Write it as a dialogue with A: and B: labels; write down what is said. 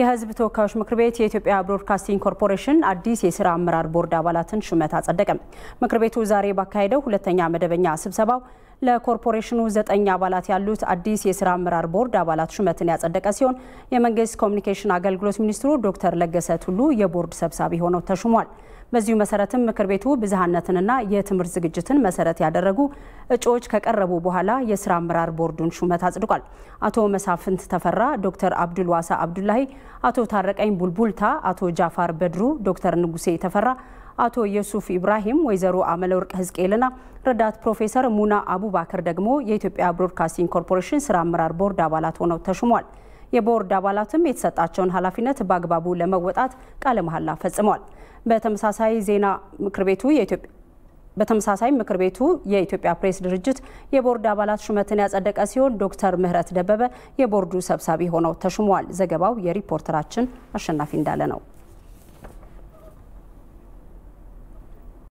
A: የህዝብ ተወካዮች ምክር ቤት የኢትዮጵያ ብሮድካስቲንግ ኮርፖሬሽን አዲስ የስራ አመራር ቦርድ አባላትን ሹመት አጸደቀም። ምክር ቤቱ ዛሬ ባካሄደው ሁለተኛ መደበኛ ስብሰባው ለኮርፖሬሽኑ ዘጠኝ አባላት ያሉት አዲስ የስራ አመራር ቦርድ አባላት ሹመትን ያጸደቀ ሲሆን የመንግስት ኮሚኒኬሽን አገልግሎት ሚኒስትሩ ዶክተር ለገሰ ቱሉ የቦርድ ሰብሳቢ ሆነው ተሹሟል። በዚሁ መሰረትም ምክር ቤቱ ብዝሃነትንና የትምህርት ዝግጅትን መሰረት ያደረጉ እጩዎች ከቀረቡ በኋላ የስራ አመራር ቦርዱን ሹመት አጽድቋል። አቶ መሳፍንት ተፈራ፣ ዶክተር አብዱል ዋሳ አብዱላሂ፣ አቶ ታረቀኝ ቡልቡልታ፣ አቶ ጃፋር በድሩ፣ ዶክተር ንጉሴ ተፈራ አቶ ዩሱፍ ኢብራሂም ወይዘሮ አመለወርቅ ህዝቅኤልና ረዳት ፕሮፌሰር ሙና አቡባከር ደግሞ የኢትዮጵያ ብሮድካስቲንግ ኮርፖሬሽን ስራ አመራር ቦርድ አባላት ሆነው ተሹሟል። የቦርድ አባላትም የተሰጣቸውን ኃላፊነት በአግባቡ ለመወጣት ቃለ መሐላ ፈጽሟል። በተመሳሳይ ዜና ምክር ቤቱ የኢትዮጵያ በተመሳሳይ ምክር ቤቱ የኢትዮጵያ ፕሬስ ድርጅት የቦርድ አባላት ሹመትን ያጸደቀ ሲሆን ዶክተር ምህረት ደበበ የቦርዱ ሰብሳቢ ሆነው ተሹመዋል። ዘገባው የሪፖርተራችን አሸናፊ እንዳለ ነው።